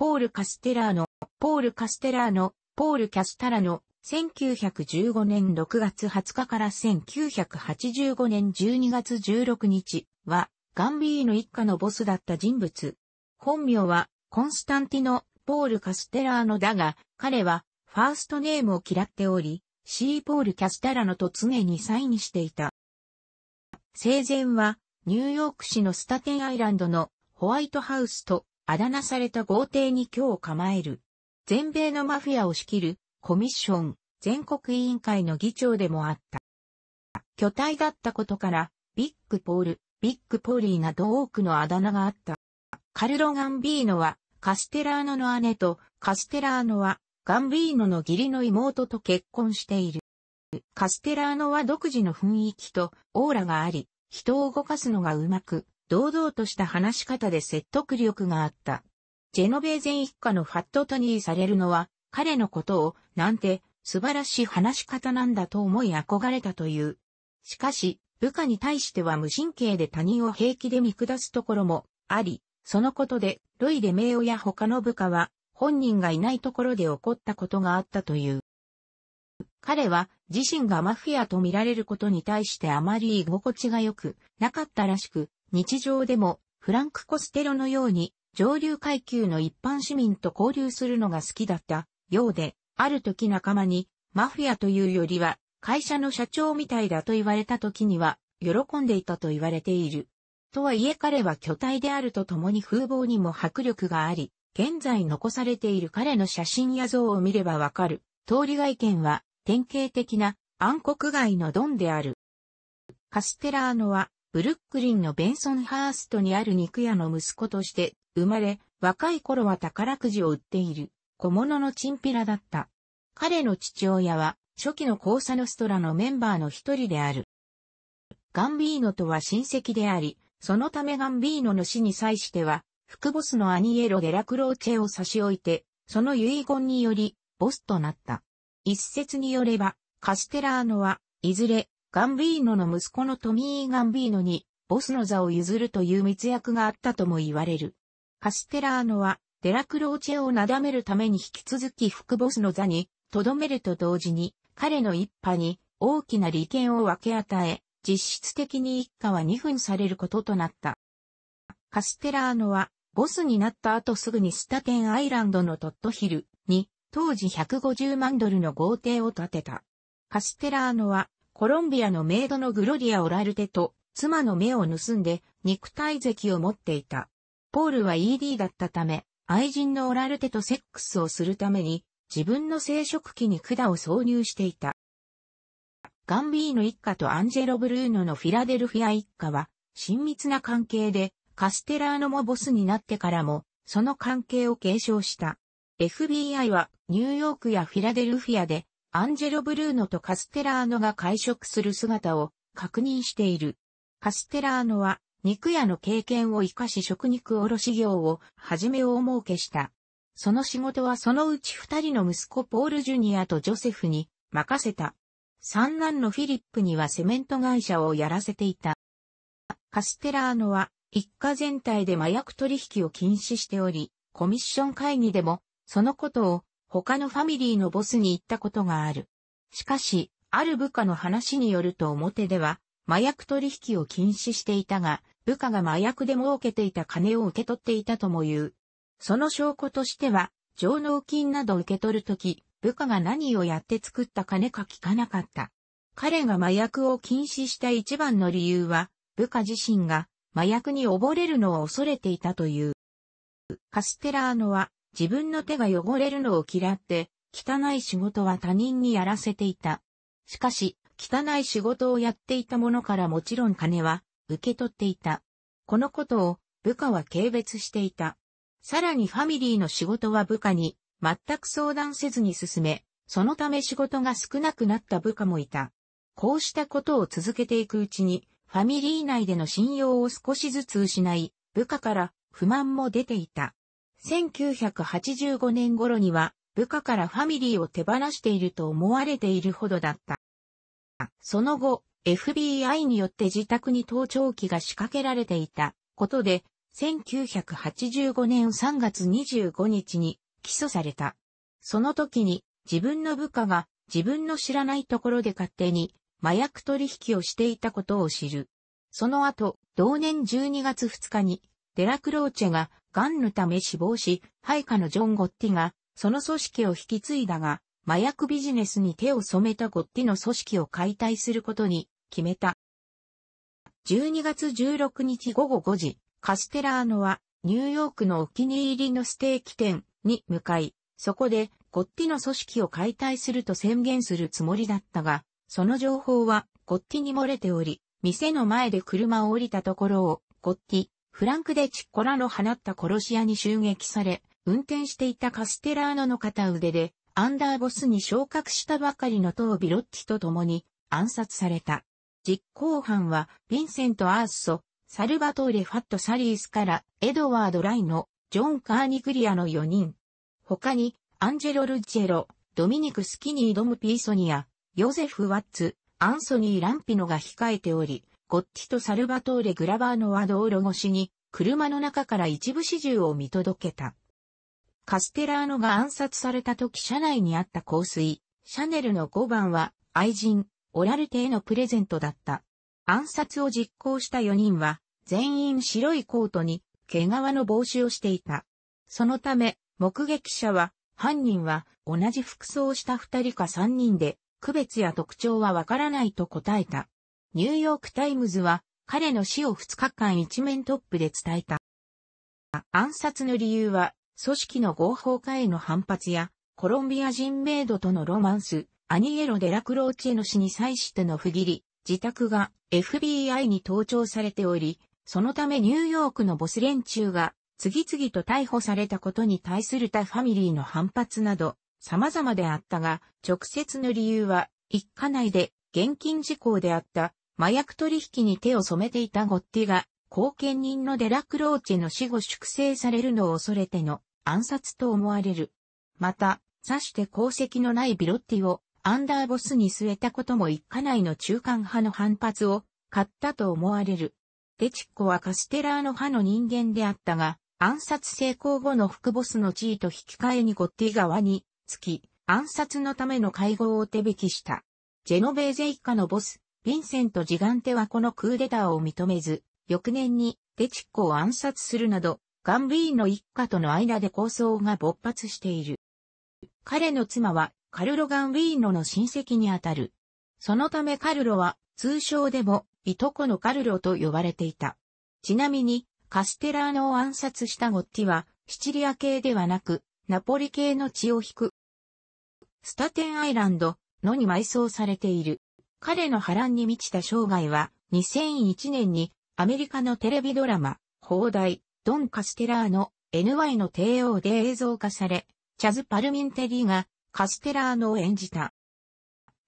ポール・カステラーノ、ポール・カステラーノ、ポール・キャスタラノ、1915年6月20日から1985年12月16日は、ガンビーの一家のボスだった人物。本名は、コンスタンティノ・ポール・カステラーノだが、彼は、ファーストネームを嫌っており、シー・ポール・キャスタラノと常にサインしていた。生前は、ニューヨーク市のスタテンアイランドのホワイトハウスとあだ名された豪邸に今日構える。全米のマフィアを仕切るコミッション全国委員会の議長でもあった。巨体だったことから、ビッグポール、ビッグポーリーなど多くのあだ名があった。カルロ・ガンビーノは、カステラーノの姉と、カステラーノは、ガンビーノの義理の妹と結婚している。カステラーノは独自の雰囲気とオーラがあり、人を動かすのがうまく、堂々とした話し方で説得力があった。ジェノベーゼ一家のファットトニーされるのは、彼のことを、なんて、素晴らしい話し方なんだと思い憧れたという。しかし、部下に対しては無神経で他人を平気で見下すところもあり、そのことで、ロイ・レメイオや他の部下は、本人がいないところで起こったことがあったという。彼は、自身がマフィアと見られることに対してあまり居心地が良くなかったらしく、日常でも、フランク・コステロのように、上流階級の一般市民と交流するのが好きだったようで、ある時仲間に、マフィアというよりは、会社の社長みたいだと言われた時には、喜んでいたと言われている。とはいえ彼は巨体であるとともに風貌にも迫力があり、現在残されている彼の写真や像を見ればわかる。通り外見は典型的な暗黒街のドンである。カステラーノはブルックリンのベンソンハーストにある肉屋の息子として生まれ、若い頃は宝くじを売っている小物のチンピラだった。彼の父親は初期のコーサノストラのメンバーの一人である。ガンビーノとは親戚であり、そのためガンビーノの死に際しては、副ボスのアニエロ・デラクローチェを差し置いて、その遺言により、ボスとなった。一説によれば、カステラーノは、いずれ、ガンビーノの息子のトミー・ガンビーノに、ボスの座を譲るという密約があったとも言われる。カステラーノは、デラクローチェをなだめるために引き続き副ボスの座に、とどめると同時に、彼の一派に大きな利権を分け与え、実質的に一家は二分されることとなった。カステラーノは、ボスになった後すぐにスタテンアイランドのトットヒルに、当時150万ドルの豪邸を建てた。カステラーノは、コロンビアのメイドのグロディア・オラルテと妻の目を盗んで肉体石を持っていた。ポールは ED だったため、愛人のオラルテとセックスをするために自分の生殖器に管を挿入していた。ガンビーの一家とアンジェロ・ブルーノのフィラデルフィア一家は親密な関係でカステラーノもボスになってからもその関係を継承した。FBI はニューヨークやフィラデルフィアでアンジェロ・ブルーノとカステラーノが会食する姿を確認している。カステラーノは肉屋の経験を活かし食肉卸業を始め大儲けした。その仕事はそのうち二人の息子ポール・ジュニアとジョセフに任せた。三男のフィリップにはセメント会社をやらせていた。カステラーノは一家全体で麻薬取引を禁止しており、コミッション会議でもそのことを他のファミリーのボスに行ったことがある。しかし、ある部下の話によると表では、麻薬取引を禁止していたが、部下が麻薬で儲けていた金を受け取っていたとも言う。その証拠としては、上納金など受け取るとき、部下が何をやって作った金か聞かなかった。彼が麻薬を禁止した一番の理由は、部下自身が麻薬に溺れるのを恐れていたという。カステラーノは自分の手が汚れるのを嫌って、汚い仕事は他人にやらせていた。しかし、汚い仕事をやっていた者からもちろん金は受け取っていた。このことを部下は軽蔑していた。さらにファミリーの仕事は部下に全く相談せずに進め、そのため仕事が少なくなった部下もいた。こうしたことを続けていくうちに、ファミリー内での信用を少しずつ失い、部下から不満も出ていた。1985年頃には部下からファミリーを手放していると思われているほどだった。その後、FBI によって自宅に盗聴器が仕掛けられていたことで、1985年3月25日に起訴された。その時に自分の部下が自分の知らないところで勝手に麻薬取引をしていたことを知る。その後、同年12月2日にデラクローチェが癌のため死亡し、配下のジョン・ゴッティが、その組織を引き継いだが、麻薬ビジネスに手を染めたゴッティの組織を解体することに決めた。12月16日午後5時、カステラーノはニューヨークのお気に入りのステーキ店に向かい、そこでゴッティの組織を解体すると宣言するつもりだったが、その情報はゴッティに漏れており、店の前で車を降りたところをゴッティ、フランク・デ・チッコラの放った殺し屋に襲撃され、運転していたカステラーノの片腕で、アンダーボスに昇格したばかりのトービロッチと共に暗殺された。実行犯は、ヴィンセント・アーッソ、サルバトーレ・ファット・サリースから、エドワード・ライノ、ジョン・カーニクリアの4人。他に、アンジェロ・ルッチェロ、ドミニク・スキニー・ドム・ピーソニア、ヨゼフ・ワッツ、アンソニー・ランピノが控えており、ゴッィとサルバトーレ・グラバーノは道路越しに、車の中から一部始終を見届けた。カステラーノが暗殺された時車内にあった香水、シャネルの5番は愛人、オラルテへのプレゼントだった。暗殺を実行した4人は全員白いコートに毛皮の帽子をしていた。そのため目撃者は犯人は同じ服装をした2人か3人で区別や特徴はわからないと答えた。ニューヨークタイムズは彼の死を2日間一面トップで伝えた。暗殺の理由は、組織の合法化への反発や、コロンビア人メイドとのロマンス、アニエロ・デラクローチェの死に際しての不義理、自宅が FBI に盗聴されており、そのためニューヨークのボス連中が次々と逮捕されたことに対する他ファミリーの反発など様々であったが、直接の理由は一家内で現金事項であった麻薬取引に手を染めていたゴッティが、後見人のデラクローチェの死後粛清されるのを恐れての暗殺と思われる。また、さして功績のないビロッティをアンダーボスに据えたことも一家内の中間派の反発を買ったと思われる。デチッコはカステラーの派の人間であったが、暗殺成功後の副ボスの地位と引き換えにゴッティ側につき、暗殺のための会合を手引きした。ジェノベーゼ一家のボス、ヴィンセント・ジガンテはこのクーデターを認めず、翌年にデチッコを暗殺するなど、ガンビーの一家との間で抗争が勃発している。彼の妻はカルロ・ガンウィーノの親戚にあたる。そのためカルロは通称でもいとこのカルロと呼ばれていた。ちなみにカステラーノを暗殺したゴッティはシチリア系ではなくナポリ系の血を引く。スタテンアイランドのに埋葬されている。彼の波乱に満ちた生涯は、2001年にアメリカのテレビドラマ、放題、ドン・カステラーの NY の帝王で映像化され、チャズ・パルミンテリーがカステラーノを演じた。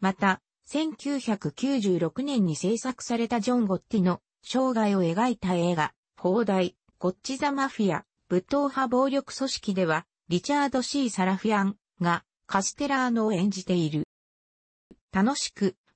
また、1996年に制作されたジョン・ゴッティの生涯を描いた映画、放題、ゴッチ・ザ・マフィア、武闘派暴力組織では、リチャード・ C・ サラフィアンがカステラーノを演じている。楽しく